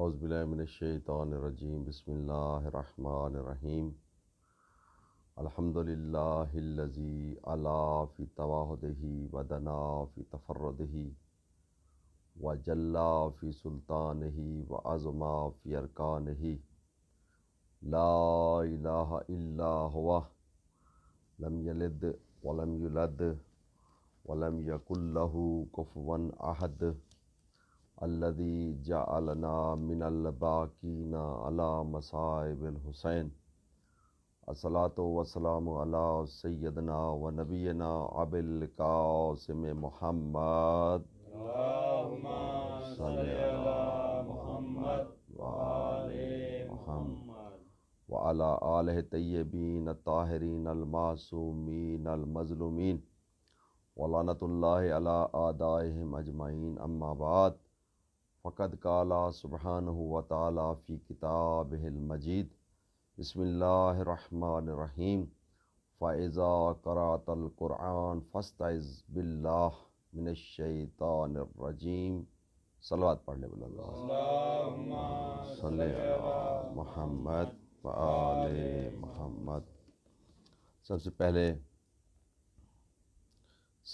अज़बिलमिनशैतरजीम बसमीम अलहमदिल्लाजी अला फ़ी तवाहदही वदना फ़ी तफरदही व जल्ला फ़ी सुल्तान ही व अज़मा फ़ी अरकान ही ला वलम कुफ़वन अहद अल्लदी जालना मिनबाकीना अला मसाइबुलहुसैन असलात वसलाम अला सैदना व नबीना अबिल कासम मुहम्मद वाला आल तय्यबीन ताहरीन अलमासूमीन अलमजलुमीन वलानतल्ला आदा अजमाइन अम्माबाद फ़कत काला सुबहान हुआ ताला फ़ी किताब मजीद बसमीम फ़ाइज़ा करातलक़ुरान फ़स्तिज़ बिल्लाशैतानरजीम सलवात पढ़ने वाले महमद आल महमद सबसे पहले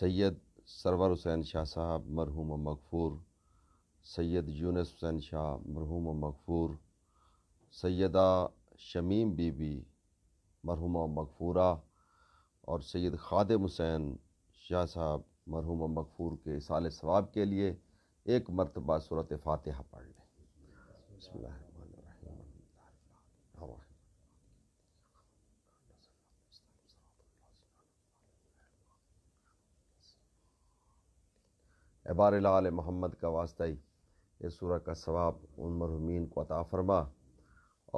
सैद सरवर हुसैन शाह साहब मरहूम मकफूर सैयद यूनस हुसैन शाह मरहूम मकफ़ूर सैदा शमीम बीबी मरहूम मकफ़ूरा और सैयद खादम हुसैन शाह साहब मरहूम मकफ़ूर के साल सवाब के लिए एक मरतबा सूरत फातहा पढ़ लें अबार महमद का वास्ता ही इस सूरह का सवाब उन मरहूमिन को अता फरमा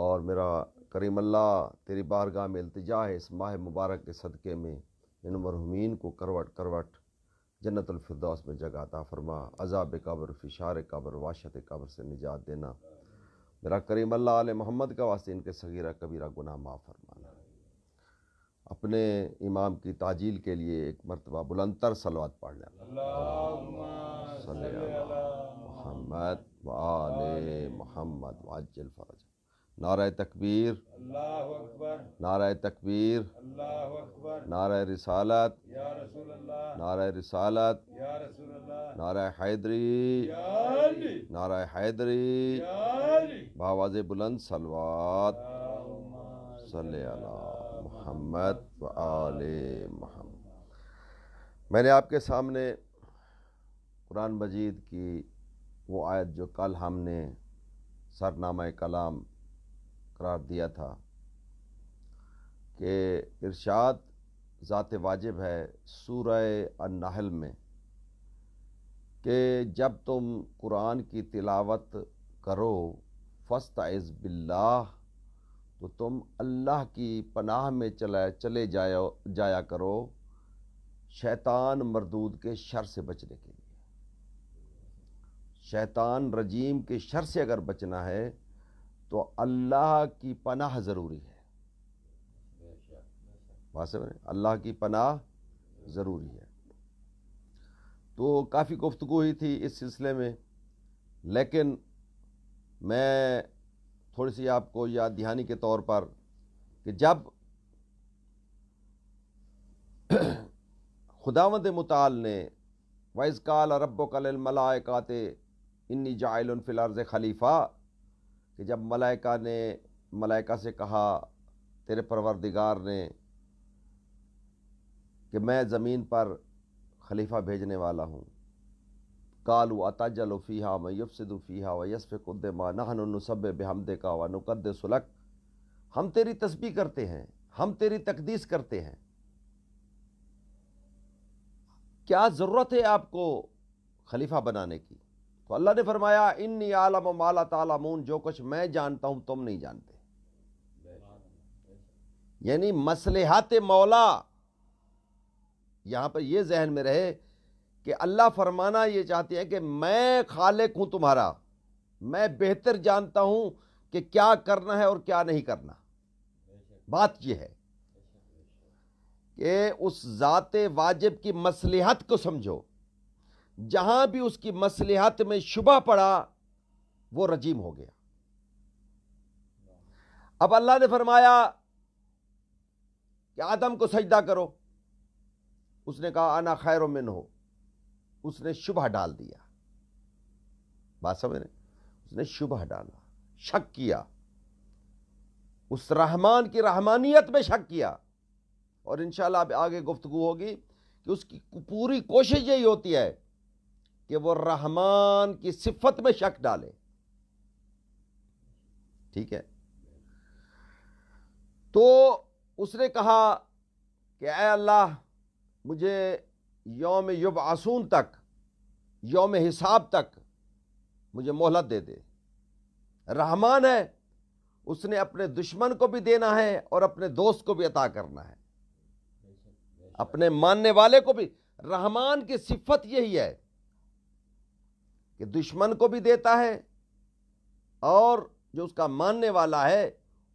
और मेरा करीम अल्लाह तेरी बारगाह में अल्तजा है इस माह मुबारक के सदक़े में इन मरहूमिन को करवट करवट जन्नतफरदौस में जगह अता फरमा अजाब कब्र फ़िशार कब्र वाशत कब्र से निजात देना मेरा करीम अल्लाह आल मोहम्मद का वास्ते इनके सगीरा कबीरा गुनाह माफ़ फरमाना अपने इमाम की ताजील के लिए एक मरतबा बुलंदर सलवात पढ़ लेना मोहम्मद वाले मोहम्मद वाजल फरज नारा तकबीर नारा तकबीर नारा रसालत नारा रसालत नारा हैदरी नारा हैदरी बावाज बुलंद सलवात सल्ला मोहम्मद वाल मोहम्मद मैंने आपके सामने कुरान मजीद की वो आयत जो कल हमने सरनामा कलाम करार दिया था कि इरशाद ज़ात वाजिब है सूरह अनहल में कि जब तुम कुरान की तिलावत करो फस्त बिल्लाह तो तुम अल्लाह की पनाह में चला चले जाया जाया करो शैतान मरदूद के शर से बचने के लिए शैतान रजीम के शर से अगर बचना है तो अल्लाह की पनाह ज़रूरी है अल्लाह की पनाह ज़रूरी है तो काफ़ी गुफ्तु हुई थी इस सिलसिले में लेकिन मैं थोड़ी सी आपको याद दहानी के तौर पर कि जब खुदावंद मताल ने वाइज काल रब्बो कल काते इन्नी जायलन फ़िलार्ज़ खलीफ़ा कि जब मलाइका ने मलाइका से कहा तेरे परवरदिगार ने कि मैं ज़मीन पर खलीफ़ा भेजने वाला हूँ कालू अताजल फ़ीहा मयफ़सद फ़ीहा व यसफ़ कुद्दमा नहनसब बेहमद का व नुकद सुलक हम तेरी तस्बी करते हैं हम तेरी तकदीस करते हैं क्या ज़रूरत है आपको खलीफा बनाने की तो अल्लाह ने फरमाया इन आलम माला मून जो कुछ मैं जानता हूं तुम नहीं जानते यानी मसलहत मौला यहां पर यह जहन में रहे कि अल्लाह फरमाना यह चाहते हैं कि मैं खालिक हूं तुम्हारा मैं बेहतर जानता हूं कि क्या करना है और क्या नहीं करना बात यह है कि उस जाते वाजिब की मसलहत को समझो जहां भी उसकी मसलहत में शुबा पड़ा वो रजीम हो गया अब अल्लाह ने फरमाया कि आदम को सजदा करो उसने कहा आना खैर मिन हो उसने शुबह डाल दिया बात समझ रहे उसने शुबह डाला शक किया उस रहमान की रहमानियत में शक किया और इंशाल्लाह आगे गुफ्तगु होगी कि उसकी पूरी कोशिश यही होती है कि वो रहमान की सिफत में शक डाले ठीक है तो उसने कहा कि अय अल्लाह मुझे योम युब आसून तक योम हिसाब तक मुझे मोहलत दे दे रहमान है उसने अपने दुश्मन को भी देना है और अपने दोस्त को भी अता करना है अपने मानने वाले को भी रहमान की सिफत यही है कि दुश्मन को भी देता है और जो उसका मानने वाला है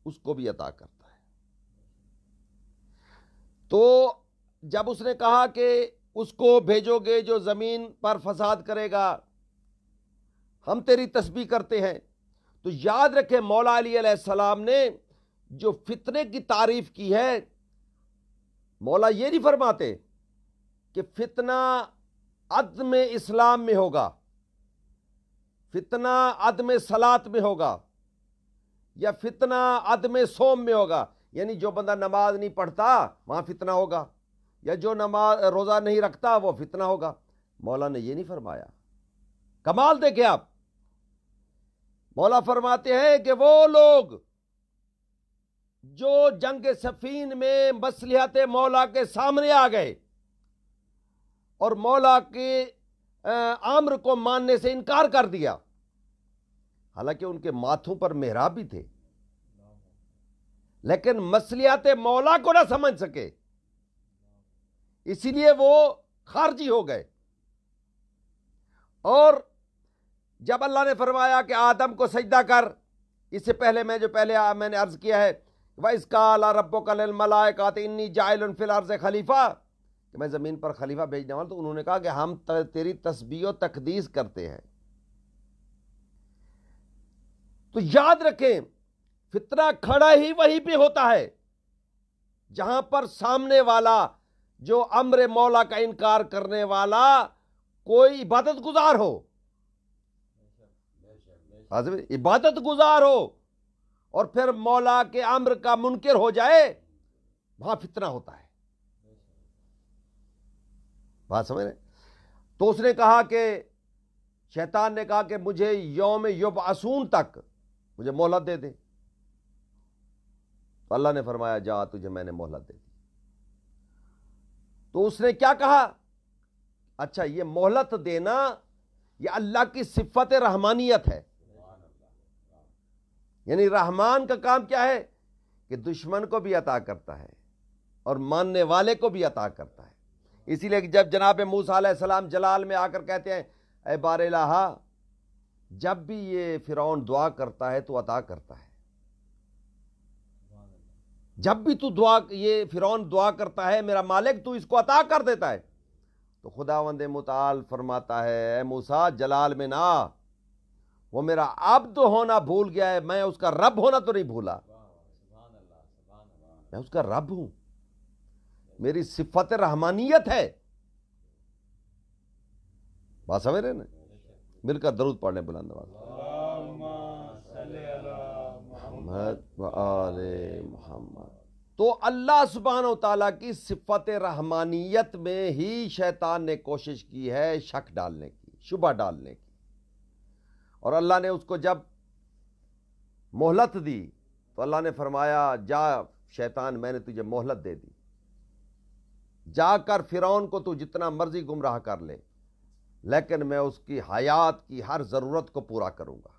उसको भी अदा करता है तो जब उसने कहा कि उसको भेजोगे जो ज़मीन पर फसाद करेगा हम तेरी तस्बी करते हैं तो याद रखें मौला अली सलाम ने जो फितने की तारीफ की है मौला ये नहीं फरमाते कि फितना अदम इस्लाम में होगा फितना अदम सलात में होगा या फितना अदम सोम में होगा यानी जो बंदा नमाज नहीं पढ़ता वहाँ फितना होगा या जो नमाज रोज़ा नहीं रखता वो फितना होगा मौला ने ये नहीं फरमाया कमाल देखे आप मौला फरमाते हैं कि वो लोग जो जंग सफ़ीन में मसलहत मौला के सामने आ गए और मौला के आम्र को मानने से इनकार कर दिया हालांकि उनके माथों पर मेहरा भी थे लेकिन मसलियात मौला को ना समझ सके इसीलिए वो खारजी हो गए और जब अल्लाह ने फरमाया कि आदम को सजदा कर इससे पहले मैं जो पहले आ, मैंने अर्ज़ किया है वह इसका रब्बो कल मलायकात इन्नी जायल फिल अर्ज खलीफा कि मैं ज़मीन पर खलीफा भेजने वाला तो उन्होंने कहा कि हम तेरी तस्बी तकदीस करते हैं तो याद रखें फितरा खड़ा ही वहीं पे होता है जहां पर सामने वाला जो अम्र मौला का इनकार करने वाला कोई इबादत गुजार हो इबादत गुजार हो और फिर मौला के अम्र का मुनकर हो जाए वहां फितना होता है बात समझ रहे तो उसने कहा कि शैतान ने कहा कि मुझे योम युब असून तक मुझे मोहलत दे दे तो अल्लाह ने फरमाया जा तुझे मैंने मोहलत दे दी तो उसने क्या कहा अच्छा ये मोहलत देना ये अल्लाह की सिफत रहमानियत है यानी रहमान का काम क्या है कि दुश्मन को भी अता करता है और मानने वाले को भी अता करता है इसीलिए जब जनाब मूसा सलाम जलाल में आकर कहते हैं ए लाहा जब भी ये फिरौन दुआ करता है तो अता करता है जब भी तू दुआ ये फिरौन दुआ करता है मेरा मालिक तू इसको अता कर देता है तो खुदा वंदे मुताल फरमाता है मूसा जलाल में ना वो मेरा अब्द होना भूल गया है मैं उसका रब होना तो नहीं भूला मैं उसका रब हूं मेरी सिफत रहमानियत है बात समझ रहे ना मिलकर दरुद पढ़ने बुलंद मोहम्मद तो अल्लाह सुबहान तला की सिफत रहमानियत में ही शैतान ने कोशिश की है शक डालने की शुबा डालने की और अल्लाह ने उसको जब मोहलत दी तो अल्लाह ने फरमाया जा शैतान मैंने तुझे मोहलत दे दी जाकर फिरौन को तू जितना मर्जी गुमराह कर ले लेकिन मैं उसकी हयात की हर ज़रूरत को पूरा करूँगा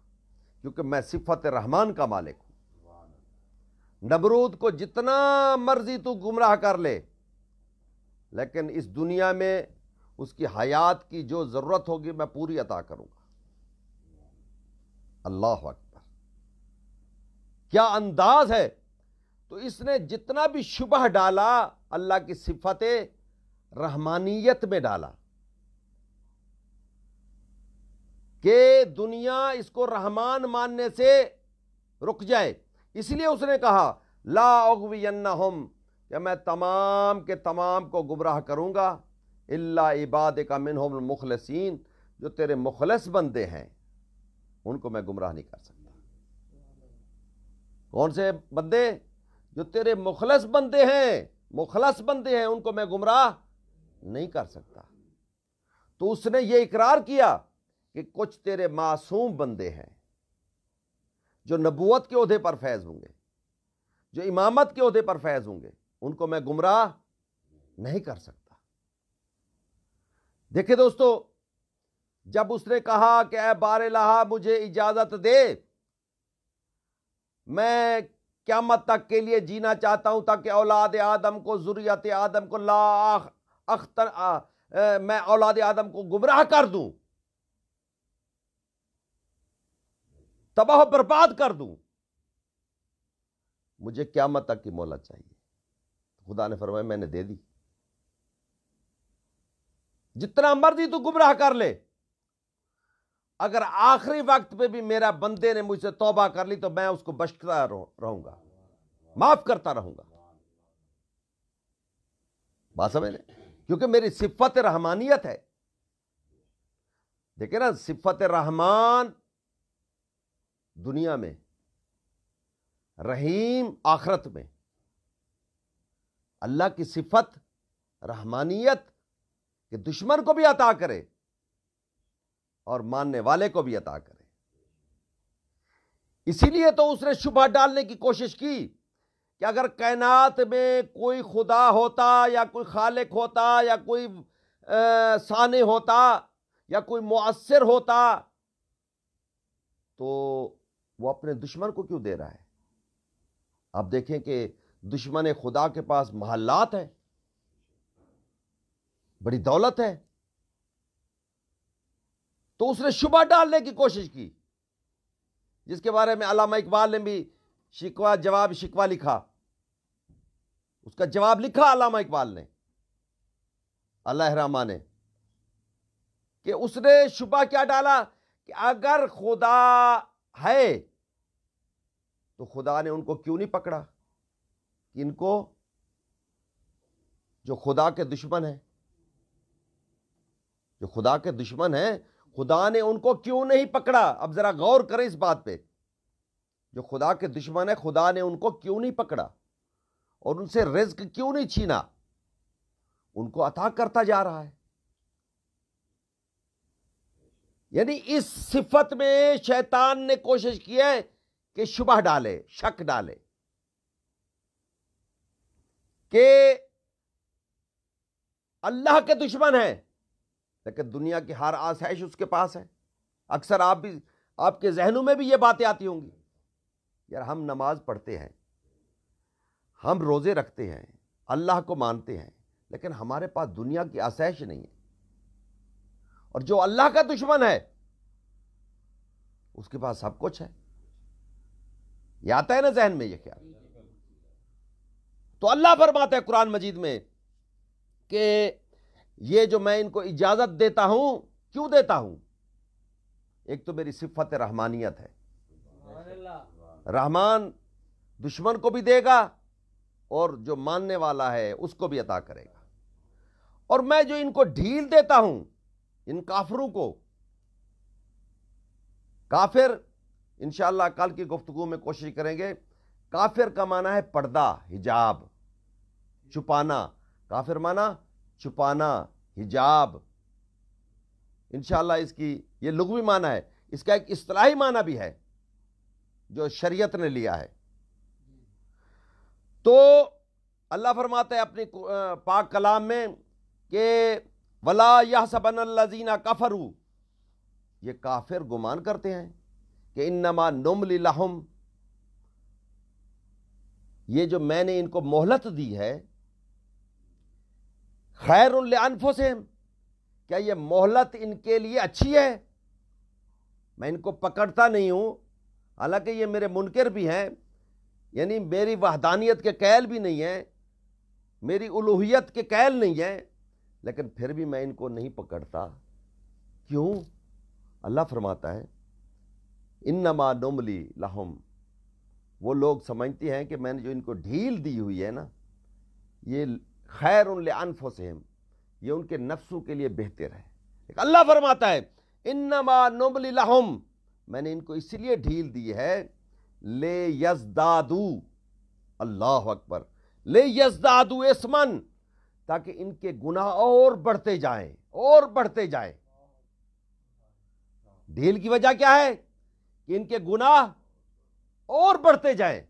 क्योंकि मैं सिफत रहमान का मालिक हूँ नबरूद को जितना मर्जी तू गुमराह कर ले लेकिन इस दुनिया में उसकी हयात की जो ज़रूरत होगी मैं पूरी अता करूँगा अल्लाह अकबर क्या अंदाज है तो इसने जितना भी शुबह डाला अल्लाह की सिफत रहमानियत में डाला कि दुनिया इसको रहमान मानने से रुक जाए इसलिए उसने कहा ला हम या मैं तमाम के तमाम को गुमराह करूँगा अल्ला इबाद का मिन हम मुखलसिन जो तेरे मुखलस बंदे हैं उनको मैं गुमराह नहीं कर सकता कौन से बंदे जो तेरे मुखलस बंदे हैं मुखलस बंदे हैं उनको मैं गुमराह नहीं कर सकता तो उसने ये इकरार किया कि कुछ तेरे मासूम बंदे हैं जो नबूत के अहदे पर फैज़ होंगे जो इमामत के अहदे पर फैज़ होंगे उनको मैं गुमराह नहीं कर सकता देखे दोस्तों जब उसने कहा कि ए बार लहा मुझे इजाज़त दे मैं क्यामत तक के लिए जीना चाहता हूं ताकि औलाद आदम को जुरियत आदम को ला अख्तर मैं औलाद आदम को गुमराह कर दूं तबाह बर्बाद कर दूं मुझे क्यामत तक की मोहलत चाहिए खुदा ने फरमाया मैंने दे दी जितना मर्जी तू गुमराह कर ले अगर आखिरी वक्त पे भी मेरा बंदे ने मुझसे तौबा कर ली तो मैं उसको बचता रहूंगा माफ करता रहूंगा बात समझ ले क्योंकि मेरी सिफत रहमानियत है देखिए ना सिफत रहमान दुनिया में रहीम आखरत में अल्लाह की सिफत रहमानियत के दुश्मन को भी अता करे और मानने वाले को भी अता करे इसीलिए तो उसने शुभा डालने की कोशिश की कि अगर कायनात में कोई खुदा होता या कोई खालिक होता या कोई साने होता या कोई मुअसर होता तो वो अपने दुश्मन को क्यों दे रहा है आप देखें कि दुश्मन खुदा के पास महल्लात है बड़ी दौलत है तो उसने शुबा डालने की कोशिश की जिसके बारे में अलामा इकबाल ने भी शिकवा जवाब शिकवा लिखा उसका जवाब लिखा अलामा इकबाल ने अल्लाह रामा ने कि उसने शुबा क्या डाला कि अगर खुदा है तो खुदा ने उनको क्यों नहीं पकड़ा इनको जो खुदा के दुश्मन है जो खुदा के दुश्मन है खुदा ने उनको क्यों नहीं पकड़ा अब ज़रा गौर करें इस बात पे जो खुदा के दुश्मन है खुदा ने उनको क्यों नहीं पकड़ा और उनसे रिज्क क्यों नहीं छीना उनको अता करता जा रहा है यानी इस सिफत में शैतान ने कोशिश की है कि शुबह डाले शक डाले कि अल्लाह के दुश्मन है लेकिन दुनिया की हर आसाइश उसके पास है अक्सर आप भी आपके जहनों में भी ये बातें आती होंगी यार हम नमाज पढ़ते हैं हम रोज़े रखते हैं अल्लाह को मानते हैं लेकिन हमारे पास दुनिया की आसाइश नहीं है और जो अल्लाह का दुश्मन है उसके पास सब कुछ है ये आता है ना जहन में ये ख्याल तो अल्लाह बात है कुरान मजीद में कि ये जो मैं इनको इजाजत देता हूं क्यों देता हूं एक तो मेरी सिफत रहमानियत है रहमान दुश्मन को भी देगा और जो मानने वाला है उसको भी अता करेगा और मैं जो इनको ढील देता हूं इन काफरों को काफिर इन कल की गुफ्तु में कोशिश करेंगे काफिर का माना है पर्दा हिजाब छुपाना काफिर माना छुपाना हिजाब इन इसकी ये लघवी माना है इसका एक असलाही माना भी है जो शरीयत ने लिया है तो अल्लाह फरमाते हैं अपनी पाक कलाम में कि वला यह सबन लजीना कफरू ये काफिर गुमान करते हैं कि इनमा नुम लहम ये जो मैंने इनको मोहलत दी है खैर अनफों से क्या ये मोहलत इनके लिए अच्छी है मैं इनको पकड़ता नहीं हूँ हालांकि ये मेरे मुनकर भी हैं यानी मेरी वहदानियत के कैल भी नहीं है मेरी उलूहियत के कैल नहीं है लेकिन फिर भी मैं इनको नहीं पकड़ता क्यों अल्लाह फरमाता है इन नमा नोमली लहम वो लोग समझते हैं कि मैंने जो इनको ढील दी हुई है ना ये खैर उन अनफोसम ये उनके नफ्सों के लिए बेहतर है अल्लाह फरमाता है इन नमा नोमली लहम मैंने इनको इसलिए ढील दी है ले यजदादू अल्लाह अकबर ले यजदादू एसमन ताकि इनके गुनाह और बढ़ते जाएं और बढ़ते जाएं ढील की वजह क्या है कि इनके गुनाह और बढ़ते जाएं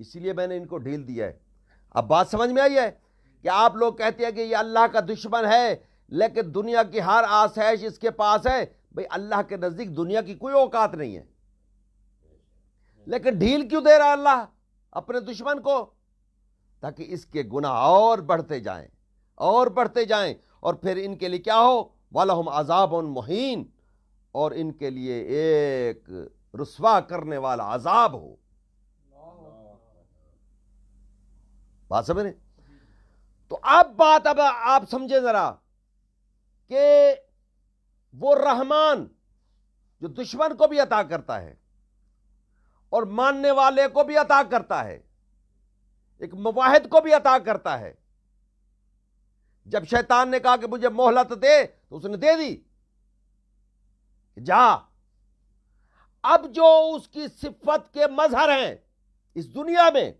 इसलिए मैंने इनको ढील दिया है अब बात समझ में आई है कि आप लोग कहते हैं कि ये अल्लाह का दुश्मन है लेकिन दुनिया की हर आसाइश इसके पास है भाई अल्लाह के नज़दीक दुनिया की कोई औकात नहीं है लेकिन ढील क्यों दे रहा है अल्लाह अपने दुश्मन को ताकि इसके गुना और बढ़ते जाएं और बढ़ते जाएं और फिर इनके लिए क्या हो वाला हम अजाब मुहीन और इनके लिए एक रसवा करने वाला अजाब हो बात समझ रहे तो अब बात अब आप समझे जरा कि वो रहमान जो दुश्मन को भी अता करता है और मानने वाले को भी अता करता है एक मुवाहिद को भी अता करता है जब शैतान ने कहा कि मुझे मोहलत दे तो उसने दे दी जा अब जो उसकी सिफत के मजहर हैं इस दुनिया में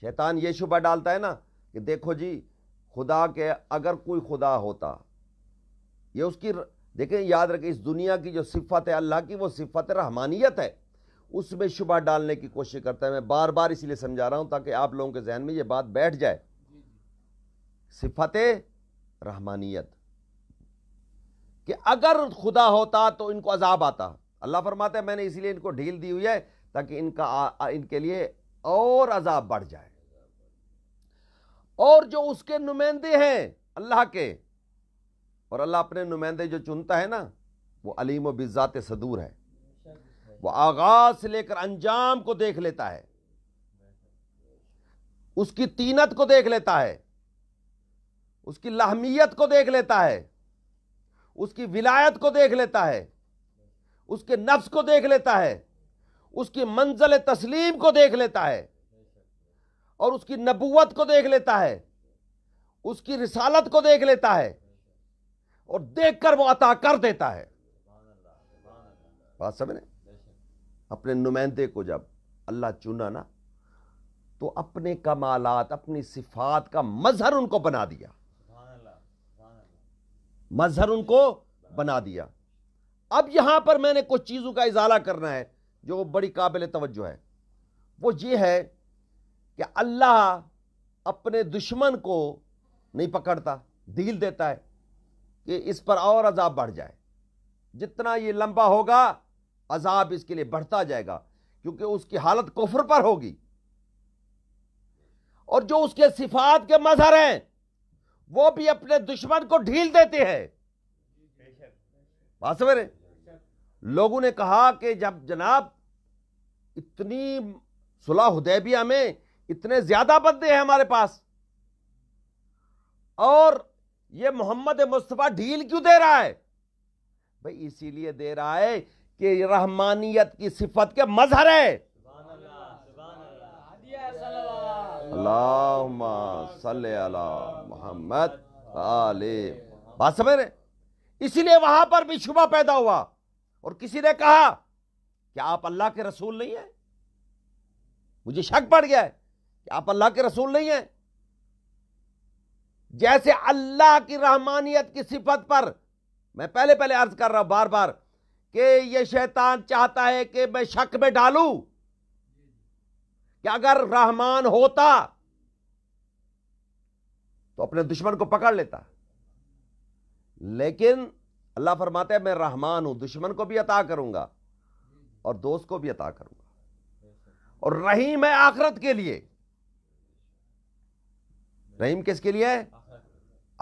शैतान ये शुबा डालता है ना कि देखो जी खुदा के अगर कोई खुदा होता ये उसकी देखें याद रखें इस दुनिया की जो सिफत है अल्लाह की वो सिफत रहमानियत है उसमें शुबा डालने की कोशिश करता है मैं बार बार इसीलिए समझा रहा हूं ताकि आप लोगों के जहन में यह बात बैठ जाए सिफत रहमानियत कि अगर खुदा होता तो इनको अजाब आता अल्लाह फरमाता है मैंने इसीलिए इनको ढील दी हुई है ताकि इनका आ, आ, इनके लिए और अजाब बढ़ जाए और जो उसके नुमाइंदे हैं अल्लाह के और अल्लाह अपने नुमाइंदे जो चुनता है ना वो अलीम बिज़ात सदूर है वह आगाज से लेकर अंजाम को देख लेता है उसकी तीनत को देख लेता है उसकी लहमियत को देख लेता है उसकी विलायत को देख लेता है उसके नफ्स को देख लेता है उसकी मंजिल तस्लीम को देख लेता है और उसकी नबूवत को देख लेता है उसकी रिसालत को देख लेता है और देखकर वो अता कर देता है बात समझ अपने नुमाइंदे को जब अल्लाह चुना ना तो अपने कमालात अपनी सिफात का मजहर उनको बना दिया मजहर उनको बना दिया अब यहां पर मैंने कुछ चीज़ों का इजाला करना है जो बड़ी काबिल तवज्जो है वो ये है कि अल्लाह अपने दुश्मन को नहीं पकड़ता ढील देता है कि इस पर और अजाब बढ़ जाए जितना ये लंबा होगा अजाब इसके लिए बढ़ता जाएगा क्योंकि उसकी हालत कुफर पर होगी और जो उसके सिफात के मजहर हैं वो भी अपने दुश्मन को ढील देते हैं बात समझ रहे लोगों ने कहा कि जब जनाब इतनी सुलह हुदैबिया में इतने ज्यादा बंदे हैं हमारे पास और ये मोहम्मद मुस्तफ़ा ढील क्यों दे रहा है भाई इसीलिए दे रहा है कि रहमानियत की सिफत के मजहर है मोहम्मद बात समझ रहे इसीलिए वहां पर भी शुभा पैदा हुआ और किसी ने कहा कि आप अल्लाह के रसूल नहीं है मुझे शक पड़ गया है कि आप अल्लाह के रसूल नहीं है जैसे अल्लाह की रहमानियत की सिफत पर मैं पहले पहले अर्ज कर रहा हूं बार बार कि ये शैतान चाहता है कि मैं शक में डालू कि अगर रहमान होता तो अपने दुश्मन को पकड़ लेता लेकिन अल्लाह फरमाते हैं मैं रहमान हूं दुश्मन को भी अता करूंगा और दोस्त को भी अता करूंगा और रहीम है आखरत के लिए रहीम किसके लिए है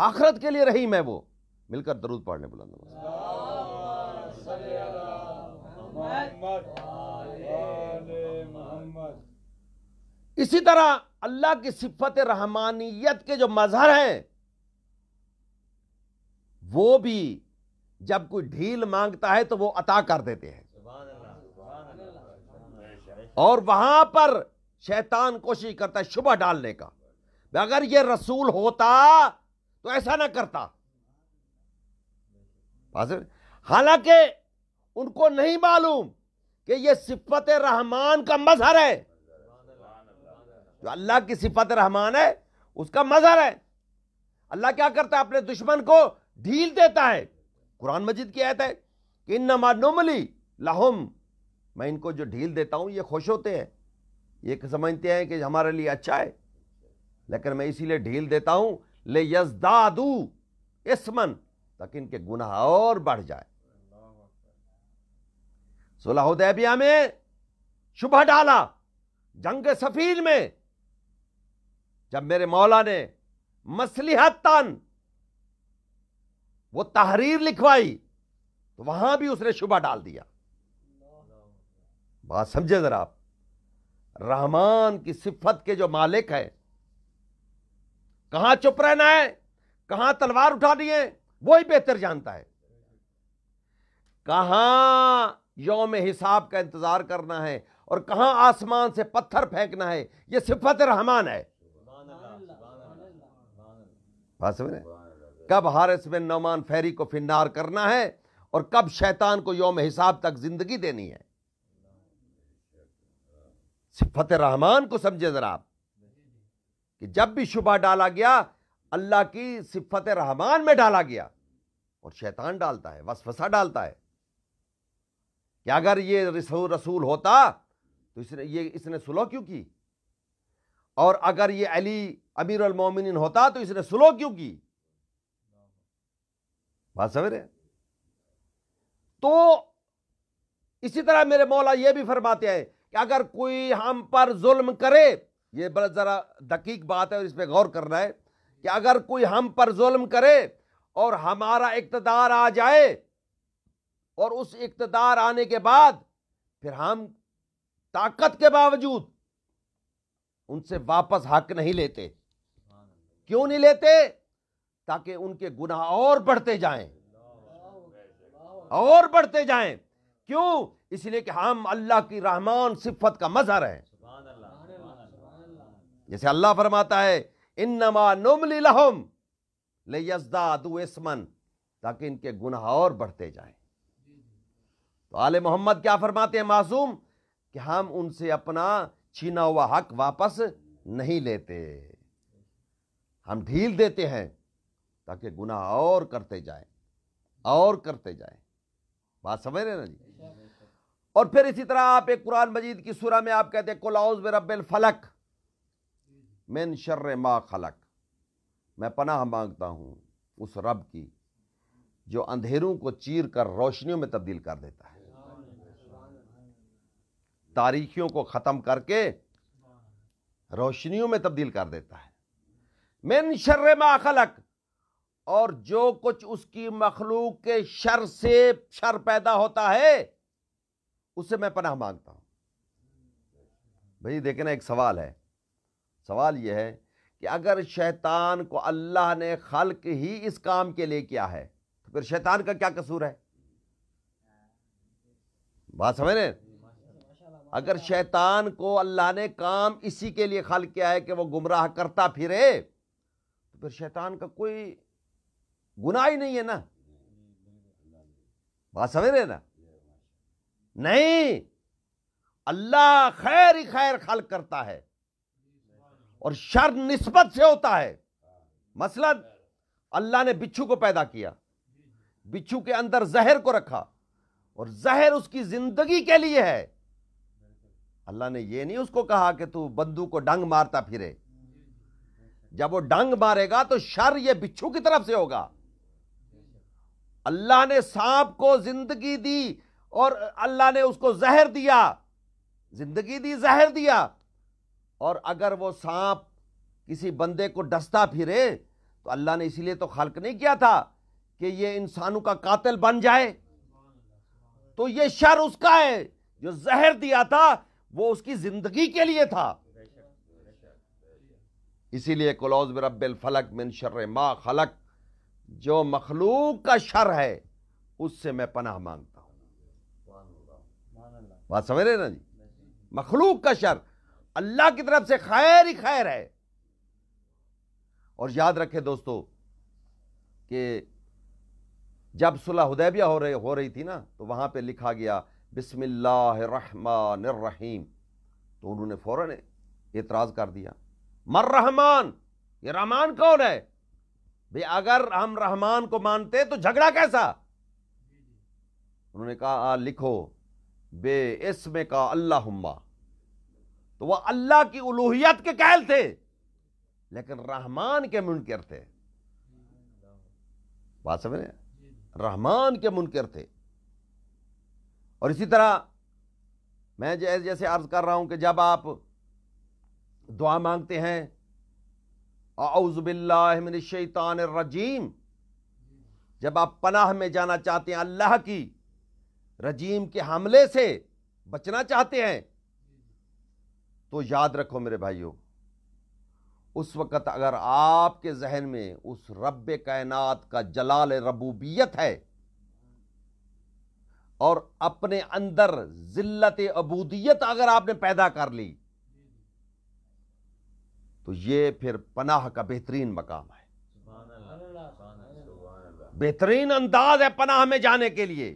आखरत के लिए रहीम है वो मिलकर दरूद पढ़ने बुलंद इसी तरह अल्लाह की सिफत रहमानियत के जो मजहर हैं वो भी जब कोई ढील मांगता है तो वो अता कर देते हैं और वहां पर शैतान कोशिश करता है शुभ डालने का अगर ये रसूल होता तो ऐसा ना करता हालांकि उनको नहीं मालूम कि ये सिफत रहमान का मजहर है जो अल्लाह की सिफत रहमान है उसका मजहर है अल्लाह क्या करता है अपने दुश्मन को ढील देता है कुरान मजिद की आयत है कि इन नमानोमली लाहम मैं इनको जो ढील देता हूं ये खुश होते हैं ये समझते हैं कि हमारे लिए अच्छा है लेकिन मैं इसीलिए ढील देता हूं ले यजदादू इसमन ताकि इनके गुनाह और बढ़ जाए सुलहदैबिया में शुभ डाला जंग सफीर में जब मेरे मौला ने मसलिहत तान वो तहरीर लिखवाई तो वहां भी उसने शुभ डाल दिया बात समझे जरा आप रहमान की सिफत के जो मालिक है कहां चुप रहना है कहां तलवार उठा दिए ही बेहतर जानता है कहां योम हिसाब का इंतज़ार करना है और कहाँ आसमान से पत्थर फेंकना है ये सिफत रहमान है कब हारिस बिन नौमान फैरी को फिनार करना है और कब शैतान को योम हिसाब तक जिंदगी देनी है सिफत रहमान को समझे ज़रा आप कि जब भी शुबा डाला गया अल्लाह की सिफत रहमान में डाला गया और शैतान डालता है वसवसा डालता है कि अगर ये रसूल होता तो इसने ये इसने सुलह क्यों की और अगर ये अली अमीर उलमोमिन होता तो इसने सुलह क्यों की बात समझ रहे तो इसी तरह मेरे मौला ये भी फरमाते हैं कि अगर कोई हम पर जुल्म करे ये बड़ा ज़रा दकीक बात है और इस पर गौर करना है कि अगर कोई हम पर जुल्म करे और हमारा इकतदार आ जाए और उस इकतदार आने के बाद फिर हम ताकत के बावजूद उनसे वापस हक नहीं लेते क्यों नहीं लेते ताकि उनके गुनाह और बढ़ते जाएं और बढ़ते जाएं क्यों इसलिए कि हम अल्लाह की रहमान सिफत का मजहर है जैसे अल्लाह फरमाता है इन नमा नमली लहम ले ताकि इनके गुनाह और बढ़ते जाएं तो आले मोहम्मद क्या फरमाते हैं मासूम कि हम उनसे अपना छीना हुआ हक वापस नहीं लेते हम ढील देते हैं ताकि गुनाह और करते जाए और करते जाए बात समझ रहे ना जी और फिर इसी तरह आप एक कुरान मजीद की सूरह में आप कहते हैं कुलाउज में फलक मिन शर्र मा खलक मैं पनाह मांगता हूं उस रब की जो अंधेरों को चीर कर रोशनियों में तब्दील कर देता है तारीखियों को ख़त्म करके रोशनियों में तब्दील कर देता है मेन शर्र माखलक और जो कुछ उसकी मखलूक के शर से शर पैदा होता है उसे मैं पनाह मांगता हूं भाई देखे ना एक सवाल है सवाल यह है कि अगर शैतान को अल्लाह ने खल्क ही इस काम के लिए किया है तो फिर शैतान का क्या कसूर है बात समझ रहे अगर शैतान को अल्लाह ने काम इसी के लिए खल किया है कि वो गुमराह करता फिरे तो फिर शैतान का कोई गुनाह ही नहीं है ना बात समझ रहे ना नहीं अल्लाह खैर ही खैर खल करता है और शर नस्बत से होता है मसलन अल्लाह ने बिच्छू को पैदा किया बिच्छू के अंदर जहर को रखा और जहर उसकी जिंदगी के लिए है अल्लाह ने ये नहीं उसको कहा कि तू बंदूक को डंग मारता फिरे जब वो डंग मारेगा तो शर ये बिच्छू की तरफ से होगा अल्लाह ने सांप को जिंदगी दी और अल्लाह ने उसको जहर दिया जिंदगी दी जहर दिया और अगर वो सांप किसी बंदे को डसता फिरे तो अल्लाह ने इसीलिए तो खल्क नहीं किया था कि ये इंसानों का कातिल बन जाए तो ये शर उसका है जो जहर दिया था वो उसकी जिंदगी के लिए था इसीलिए कलौज रबल फलक मिन शर मा खलक जो मखलूक का शर है उससे मैं पनाह मांगता हूं बात समझ रहे ना जी मखलूक का शर अल्लाह की तरफ से खैर ही खैर है और याद रखे दोस्तों कि जब सुलह उदैबिया हो रही हो रही थी ना तो वहां पे लिखा गया बिसमीम तो उन्होंने फौरन एतराज़ कर दिया मर रहमान ये रहमान कौन है भाई अगर हम रहमान को मानते तो झगड़ा कैसा उन्होंने कहा आ, लिखो बे इसमें का अल्लाह तो वह अल्लाह की उलूहियत के कहल थे लेकिन रहमान के मुनकर थे बात समझ रहे रहमान के मुनकर थे और इसी तरह मैं जैसे जैसे अर्ज कर रहा हूं कि जब आप दुआ मांगते हैं आउज़बिल्लाशैतान रजीम जब आप पनाह में जाना चाहते हैं अल्लाह की रजीम के हमले से बचना चाहते हैं तो याद रखो मेरे भाइयों उस वक़्त अगर आपके जहन में उस रब कायनात का जलाल रबूबियत है और अपने अंदर जिल्लत अबूदियत अगर आपने पैदा कर ली तो ये फिर पनाह का बेहतरीन मकाम है बेहतरीन अंदाज है पनाह में जाने के लिए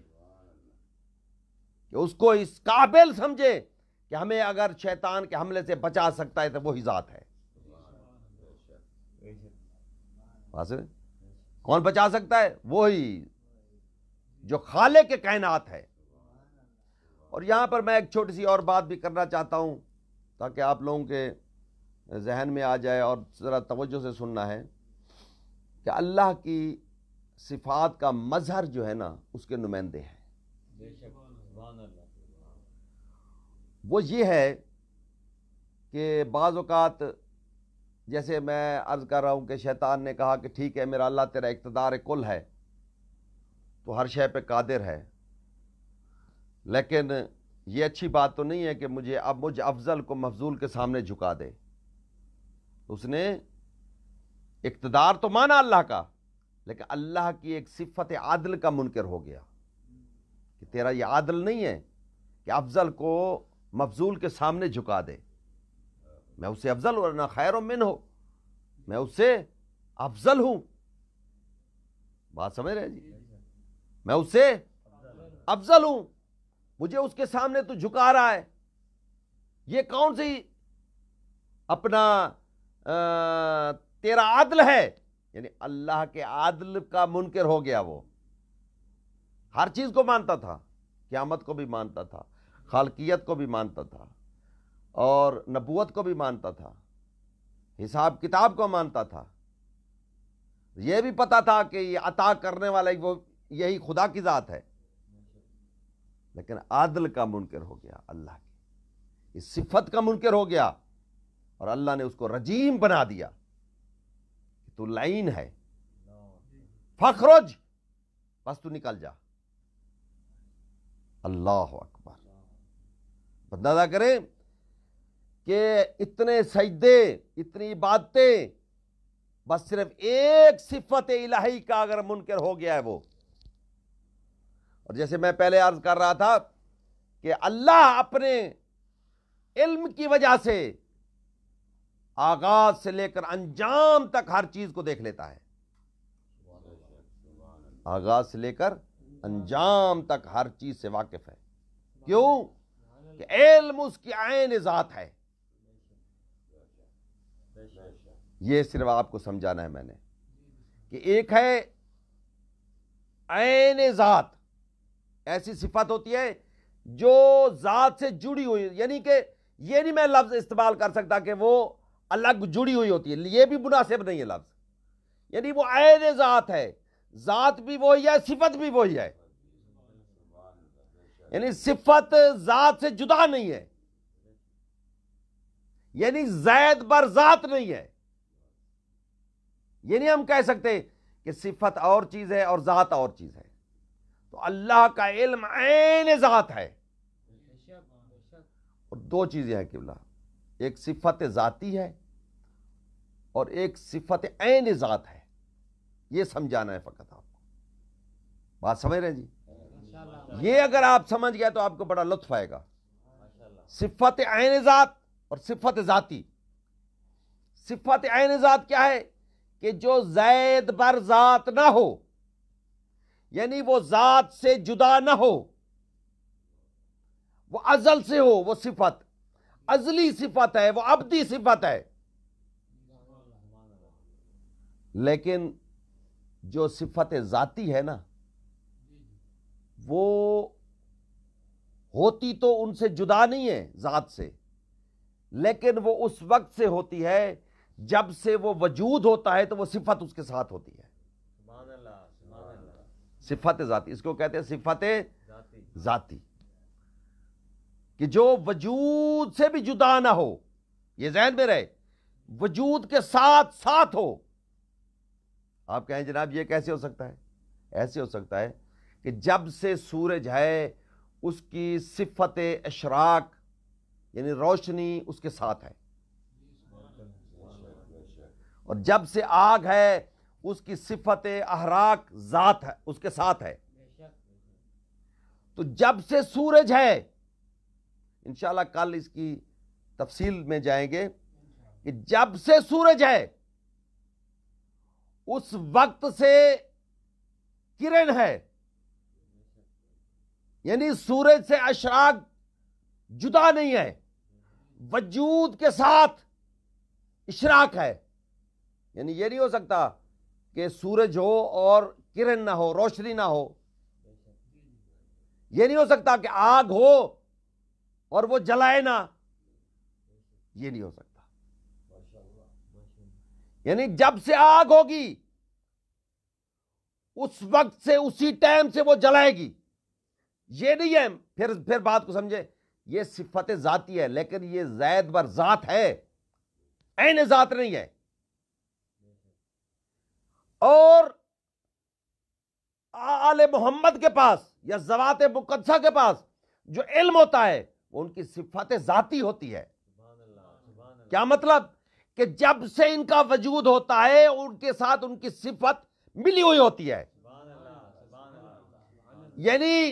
कि उसको इस काबिल समझे कि हमें अगर शैतान के हमले से बचा सकता है तो वही जात है कौन बचा सकता है वही जो खाले के कायनात है और यहाँ पर मैं एक छोटी सी और बात भी करना चाहता हूँ ताकि आप लोगों के जहन में आ जाए और ज़रा तवज्जो से सुनना है कि अल्लाह की सिफात का मजहर जो है ना उसके नुमाइंदे हैं वो ये है कि बाज़ात जैसे मैं अर्ज़ कर रहा हूँ कि शैतान ने कहा कि ठीक है मेरा अल्लाह तेरा इकतदार कुल है तो हर शय पे कादिर है लेकिन ये अच्छी बात तो नहीं है कि मुझे अब मुझ अफजल को मफजूल के सामने झुका दे उसने इकतदार तो माना अल्लाह का लेकिन अल्लाह की एक सिफत आदल का मुनकर हो गया कि तेरा ये आदल नहीं है कि अफजल को मफजूल के सामने झुका दे मैं उससे अफजल और ना खैर मिन हो मैं उससे अफजल हूं बात समझ रहे जी मैं उससे अफजल हूं मुझे उसके सामने तो झुका रहा है ये कौन सी अपना आ, तेरा आदल है यानी अल्लाह के आदल का मुनकर हो गया वो हर चीज़ को मानता था क्यामत को भी मानता था खालकियत को भी मानता था और नबूत को भी मानता था हिसाब किताब को मानता था यह भी पता था कि ये अता करने वाला वो यही खुदा की ज़ात है लेकिन आदल का मुनकर हो गया अल्लाह की इस सिफत का मुनकर हो गया और अल्लाह ने उसको रजीम बना दिया तू लाइन है फखरज बस तू निकल जा अल्लाह अकबर बंदा करें कि इतने सजदे इतनी बातें बस सिर्फ एक सिफत इलाही का अगर मुनकर हो गया है वो और जैसे मैं पहले अर्ज कर रहा था कि अल्लाह अपने इल्म की वजह से आगाज से लेकर अंजाम तक हर चीज को देख लेता है आगाज से लेकर अंजाम तक हर चीज से वाकिफ है क्यों कि इल्म उसकी आयन ज़ात है यह सिर्फ आपको समझाना है मैंने कि एक है आयन ज़ात ऐसी सिफत होती है जो ज़ात से जुड़ी हुई यानी कि ये नहीं मैं लफ्ज़ इस्तेमाल कर सकता कि वो अलग जुड़ी हुई होती है ये भी मुनासिब नहीं है लफ्ज़ यानी वो आयन ज़ात है ज़ात भी वही है सिफत भी वही है यानी सिफत ज़ात से जुदा नहीं है यानी जैद बर ज़ात नहीं है यानी हम कह सकते कि सिफत और चीज़ है और ज़ात और चीज़ है तो अल्लाह का इल्म ऐन ज़ात है और दो चीज़ें हैं किबला एक सिफत ज़ाती है और एक सिफत ऐन ज़ात है ये समझाना है फ़कत आपको बात समझ रहे हैं जी ये अगर आप समझ गए तो आपको बड़ा लुत्फ आएगा सिफत आयन ज़ात और सिफत ज़ाती सिफत आयन ज़ात क्या है कि जो जैद बर ज़ात ना हो यानी वो ज़ात से जुदा ना हो वो अजल से हो वो सिफत अजली सिफत है वो अबदी सिफत है लेकिन जो सिफत ज़ाती है ना वो होती तो उनसे जुदा नहीं है ज़ात से लेकिन वो उस वक्त से होती है जब से वो वजूद होता है तो वो सिफत उसके साथ होती है सिफत ज़ाती इसको कहते हैं सिफत जाति कि जो वजूद से भी जुदा ना हो ये जहन में रहे वजूद के साथ साथ हो आप कहें जनाब ये कैसे हो सकता है ऐसे हो सकता है कि जब से सूरज है उसकी सिफत अशराक यानी रोशनी उसके साथ है और जब से आग है उसकी सिफत अहराक ज़ात है उसके साथ है तो जब से सूरज है इंशाल्लाह कल इसकी तफसील में जाएंगे कि जब से सूरज है उस वक्त से किरण है यानी सूरज से अशराक जुदा नहीं है वजूद के साथ इशराक है यानी ये नहीं हो सकता कि सूरज हो और किरण ना हो रोशनी ना हो यह नहीं हो सकता कि आग हो और वो जलाए ना ये नहीं हो सकता यानी जब से आग होगी उस वक्त से उसी टाइम से वो जलाएगी ये नहीं है फिर फिर बात को समझे ये सिफत जाती है लेकिन ये जैद बर जात है ऐन जात नहीं है और आल मोहम्मद के पास या जवात मुकदसा के पास जो इल्म होता है वो उनकी सिफत ज़ाती होती है क्या मतलब कि जब से इनका वजूद होता है उनके साथ उनकी सिफत मिली हुई होती है यानी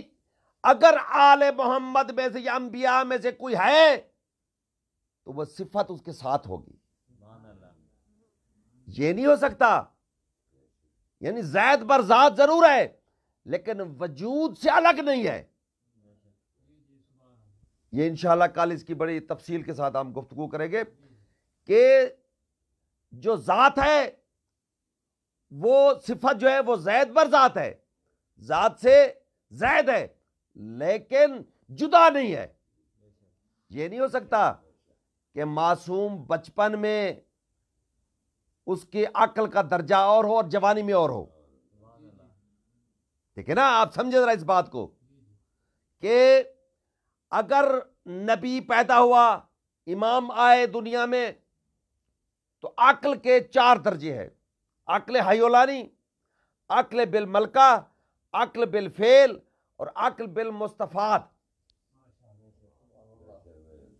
अगर आल मोहम्मद में से या अंबिया में से कोई है तो वह सिफत उसके साथ होगी ये नहीं हो सकता यानी जैद पर जात जरूर है लेकिन वजूद से अलग नहीं है ये इंशाल्लाह कल इसकी बड़ी तफसील के साथ हम गुफ्तु करेंगे कि जो ज़ात है वो सिफत जो है वो जैद पर ज़ात है ज़ात से जैद है लेकिन जुदा नहीं है ये नहीं हो सकता कि मासूम बचपन में उसके अकल का दर्जा और हो और जवानी में और हो ठीक है ना आप समझे जरा इस बात को कि अगर नबी पैदा हुआ इमाम आए दुनिया में तो अकल के चार दर्जे हैं अकल हयोलानी अकल बिल मलका अकल बिल फेल और अकल बिल मुस्तफ़ात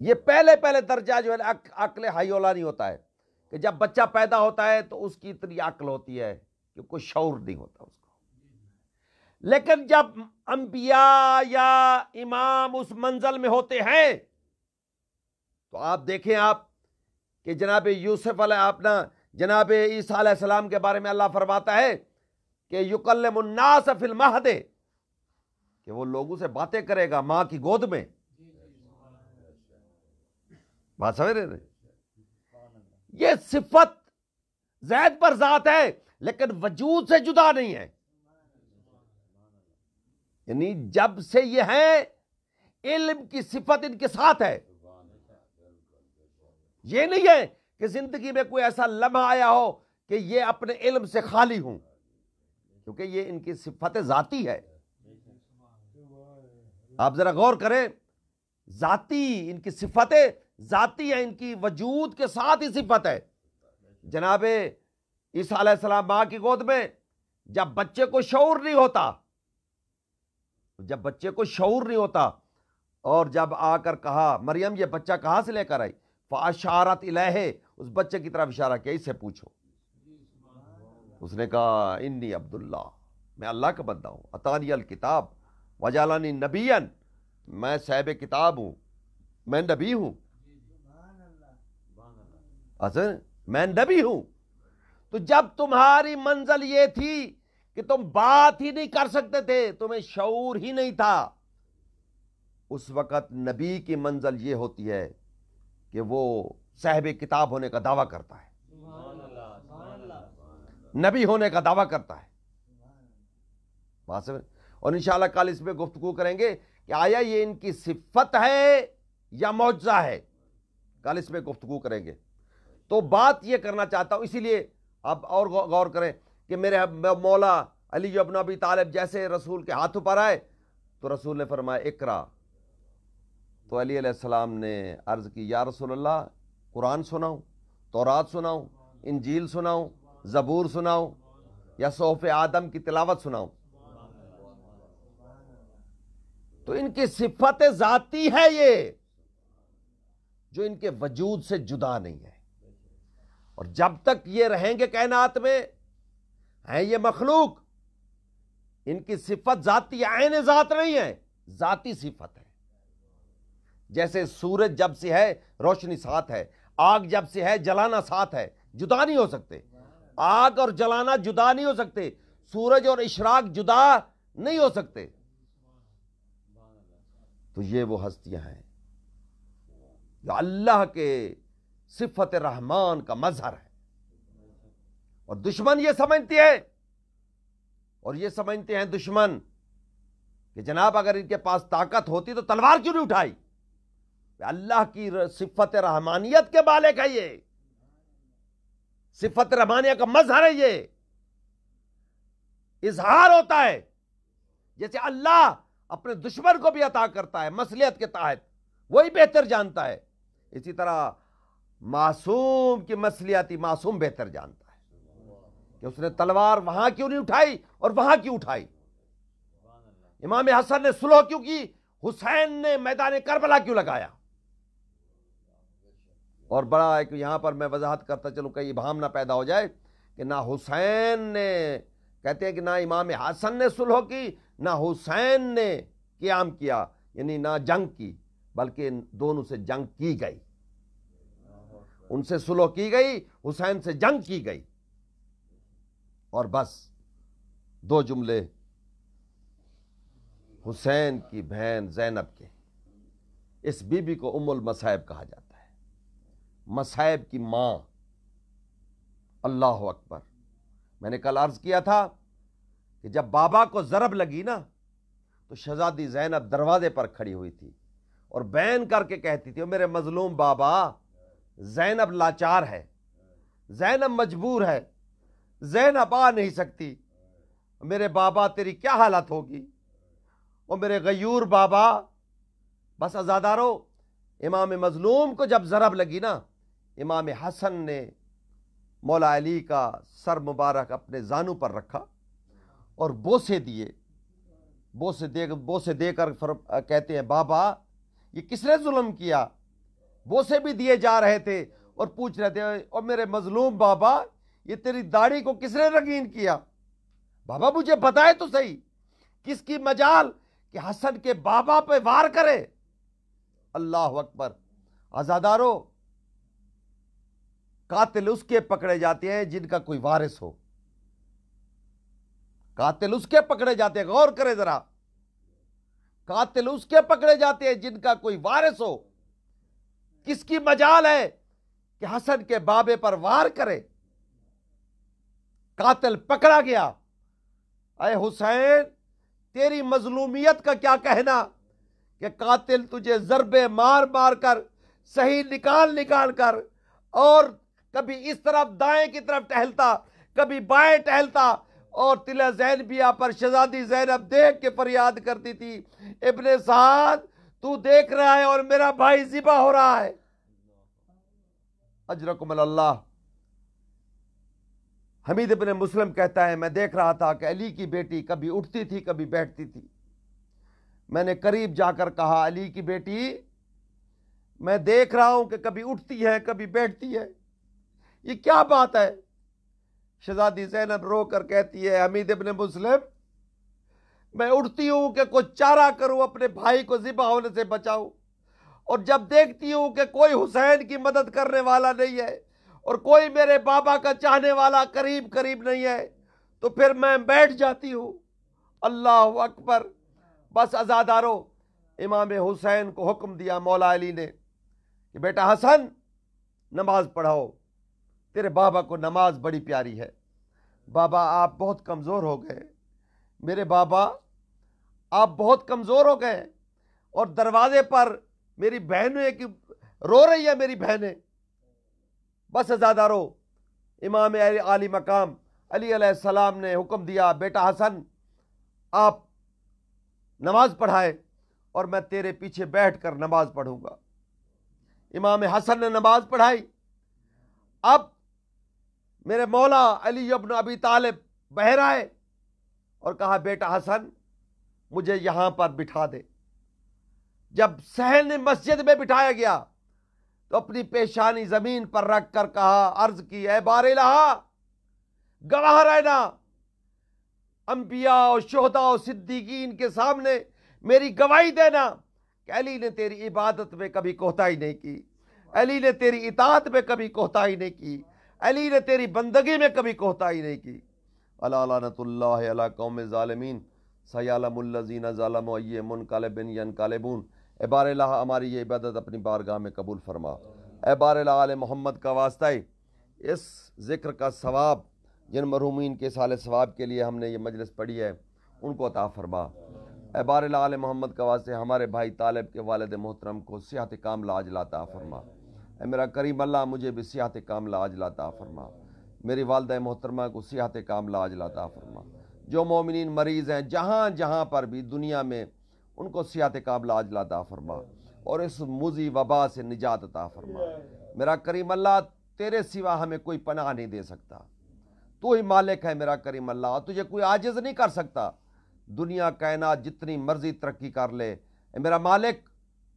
ये पहले पहले दर्जा जो है अकल हयोलानी होता है कि जब बच्चा पैदा होता है तो उसकी इतनी अकल होती है कि कोई शौर नहीं होता उसको लेकिन जब अंबिया या इमाम उस मंजिल में होते हैं तो आप देखें आप कि जनाब यूसुफ अपना जनाब ईसा सलाम के बारे में अल्लाह फरमाता है कि युकल युकलमनास फिल्माहदे कि वो लोगों से बातें करेगा मां की गोद में बात समझ रहे ये सिफत जैद पर जात है लेकिन वजूद से जुदा नहीं है यानी जब से ये है इल्म की सिफत इनके साथ है ये नहीं है कि जिंदगी में कोई ऐसा लम्हा आया हो कि ये अपने इल्म से खाली हूं क्योंकि ये इनकी सिफत जाती है आप जरा गौर करें जाती इनकी सिफतें ज़ाती है इनकी वजूद के साथ ही सिफत है जनाब ईसीम माँ की गोद में जब बच्चे को शौर नहीं होता जब बच्चे को शौर नहीं होता और जब आकर कहा मरियम ये बच्चा कहाँ से लेकर आई फाशारत इलहे उस बच्चे की तरफ इशारा किया इससे पूछो उसने कहा इन्नी अब्दुल्ला मैं अल्लाह का बंदा हूँ अतानी अल किताब वजालानी नबीन मैं साहब किताब हूँ मैं नबी हूँ असर मैं नबी हूं तो जब तुम्हारी मंजिल ये थी कि तुम बात ही नहीं कर सकते थे तुम्हें शौर ही नहीं था उस वक़्त नबी की मंजिल ये होती है कि वो साहब किताब होने का दावा करता है नबी होने का दावा करता है और इंशाल्लाह कल इसमें पर गुफ्तु करेंगे कि आया ये इनकी सिफत है या मुआवजा है कल इसमें गुफ्तगु करेंगे तो बात यह करना चाहता हूं इसीलिए आप और गौर करें कि मेरे मौला अली अपना अभी तालब जैसे रसूल के हाथों पर आए तो रसूल ने फरमाया इकरा तो अली सलाम ने अर्ज़ की या रसोल्ला कुरान सुनाऊं तोरात सुनाऊं इंजील सुनाऊं ज़बूर सुनाऊं या सोफ़ आदम की तिलावत सुनाऊं तो इनकी सिफत ज़ाती है ये जो इनके वजूद से जुदा नहीं है और जब तक ये रहेंगे कायनात में हैं ये मखलूक इनकी सिफत जाती आयन जात नहीं है जाती सिफत है जैसे सूरज जब से है रोशनी साथ है आग जब से है जलाना साथ है जुदा नहीं हो सकते आग और जलाना जुदा नहीं हो सकते सूरज और इशराक जुदा नहीं हो सकते तो ये वो हस्तियां हैं जो अल्लाह के सिफत रहमान का मजहर है और दुश्मन ये समझती है और ये समझते हैं दुश्मन कि जनाब अगर इनके पास ताकत होती तो तलवार क्यों नहीं उठाई अल्लाह की सिफत रहमानियत के बालक है ये सिफत रहमानिया का मजहर है ये इजहार होता है जैसे अल्लाह अपने दुश्मन को भी अता करता है मसलियत के तहत वही बेहतर जानता है इसी तरह मासूम की मसलियाती मासूम बेहतर जानता है कि उसने तलवार वहां क्यों नहीं उठाई और वहां क्यों उठाई इमाम हसन ने सुलह क्यों की हुसैन ने मैदान करबला क्यों लगाया और बड़ा एक यहां पर मैं वजाहत करता चलूँ कहीं भाम ना पैदा हो जाए कि ना हुसैन ने कहते हैं कि ना इमाम हसन ने सुलह की ना हुसैन ने क्याम किया यानी ना जंग की बल्कि दोनों से जंग की गई उनसे सुलह की गई हुसैन से जंग की गई और बस दो जुमले हुसैन की बहन जैनब के इस बीबी को उमुल मसायब कहा जाता है मसायब की मां अल्लाह अकबर मैंने कल अर्ज किया था कि जब बाबा को जरब लगी ना तो शहजादी जैनब दरवाजे पर खड़ी हुई थी और बैन करके कहती थी मेरे मजलूम बाबा जैनब लाचार है जैनब मजबूर है जैनब आ नहीं सकती मेरे बाबा तेरी क्या हालत होगी और मेरे गयूर बाबा बस आज़ादारो इमाम मजलूम को जब ज़रब लगी ना इमाम हसन ने मौला अली का सर मुबारक अपने जानू पर रखा और बोसे दिए बोसे दे बोसे देकर कहते हैं बाबा ये किसने जुल्म किया बोसे भी दिए जा रहे थे और पूछ रहे थे और मेरे मजलूम बाबा ये तेरी दाढ़ी को किसने रंगीन किया बाबा मुझे बताए तो सही किसकी मजाल कि हसन के बाबा पे वार करे अल्लाह अकबर आजादारो कातिल उसके पकड़े जाते हैं जिनका कोई वारिस हो कातिल उसके पकड़े जाते हैं गौर करें जरा कातिल उसके पकड़े जाते हैं जिनका कोई वारिस हो किसकी मजाल है कि हसन के बाबे पर वार करे कातिल पकड़ा गया अय हुसैन तेरी मजलूमियत का क्या कहना कि कातिल तुझे जरबे मार मार कर सही निकाल निकाल कर और कभी इस तरफ दाएं की तरफ टहलता कभी बाएं टहलता और तिला जैनबिया पर शहजादी जैनब देख के फरियाद करती थी इबन साद तू देख रहा है और मेरा भाई जिबा हो रहा है अजरकुम अल्लाह हमीद इबन मुस्लिम कहता है मैं देख रहा था कि अली की बेटी कभी उठती थी कभी बैठती थी मैंने करीब जाकर कहा अली की बेटी मैं देख रहा हूं कि कभी उठती है कभी बैठती है ये क्या बात है शहजादी जैनब रो कर कहती है हमीद इबन मुस्लिम मैं उठती हूँ कि कोई चारा करूँ अपने भाई को ज़िबा होने से बचाऊँ और जब देखती हूँ कि कोई हुसैन की मदद करने वाला नहीं है और कोई मेरे बाबा का चाहने वाला करीब करीब नहीं है तो फिर मैं बैठ जाती हूँ अल्लाह अकबर बस आज़ादारो इमाम हुसैन को हुक्म दिया मौला अली ने कि बेटा हसन नमाज पढ़ाओ तेरे बाबा को नमाज बड़ी प्यारी है बाबा आप बहुत कमज़ोर हो गए मेरे बाबा आप बहुत कमज़ोर हो गए और दरवाजे पर मेरी बहन है कि रो रही है मेरी बहनें बस रो इमाम आली मकाम अली ने हुक्म दिया बेटा हसन आप नमाज पढ़ाए और मैं तेरे पीछे बैठ कर नमाज पढ़ूंगा इमाम हसन ने नमाज पढ़ाई अब मेरे मौला अली अबन अबी तालिब बहराए और कहा बेटा हसन मुझे यहां पर बिठा दे जब सहन मस्जिद में बिठाया गया तो अपनी पेशानी जमीन पर रख कर कहा अर्ज की है बारे लहा गवाह रहना अंबिया और शोहदा और सिद्दीकीन के सामने मेरी गवाही देना कि अली ने तेरी इबादत में कभी कोताही नहीं की अली ने तेरी इतात में कभी कोताही नहीं की अली ने तेरी बंदगी में कभी कोताही नहीं की अला कौम ालमीन सयालमल्लिन ालम यमन कालबिन यन कालेबून ए बार हमारी ये इबादत अपनी बारगाह में कबूल फरमा ए बार आल मोहम्मद का वास्ता इस ज़िक्र का सवाब जिन मरहूमिन के साल सवाब के लिए हमने ये मजलिस पढ़ी है उनको अता फरमा ए बार आल मोहम्मद का वास्ते हमारे भाई तालब के वालद मोहतरम को सियात काम लाज लाता फरमा ए मेरा करीम अल्लाह मुझे भी सियात काम लाज लाता फरमा मेरी वालद मोहतरमा को सियात काम लाज लाता फरमा जो मोमिन मरीज़ हैं जहाँ जहाँ पर भी दुनिया में उनको सियात काबला आजला अता फरमा और इस मुजी वबा से निजात अता फरमा मेरा करीम अल्लाह तेरे सिवा हमें कोई पनाह नहीं दे सकता तू ही मालिक है मेरा करीम अल्लाह तुझे कोई आजिज़ नहीं कर सकता दुनिया कायनात जितनी मर्जी तरक्की कर ले मेरा मालिक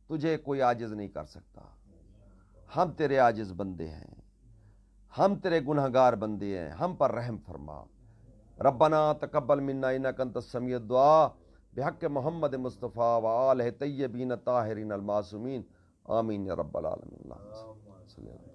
तुझे कोई आजिज़ नहीं कर सकता हम तेरे आजिज़ बंदे हैं हम तेरे गुनहगार बंदे हैं हम पर रहम फरमा रब्बना तकबल मन्ना इनकन दुआ बेहक मोहम्मद मुस्तफ़ा वाल तयबीन ताहरीन अलमासूमीन आमीन रबालमीन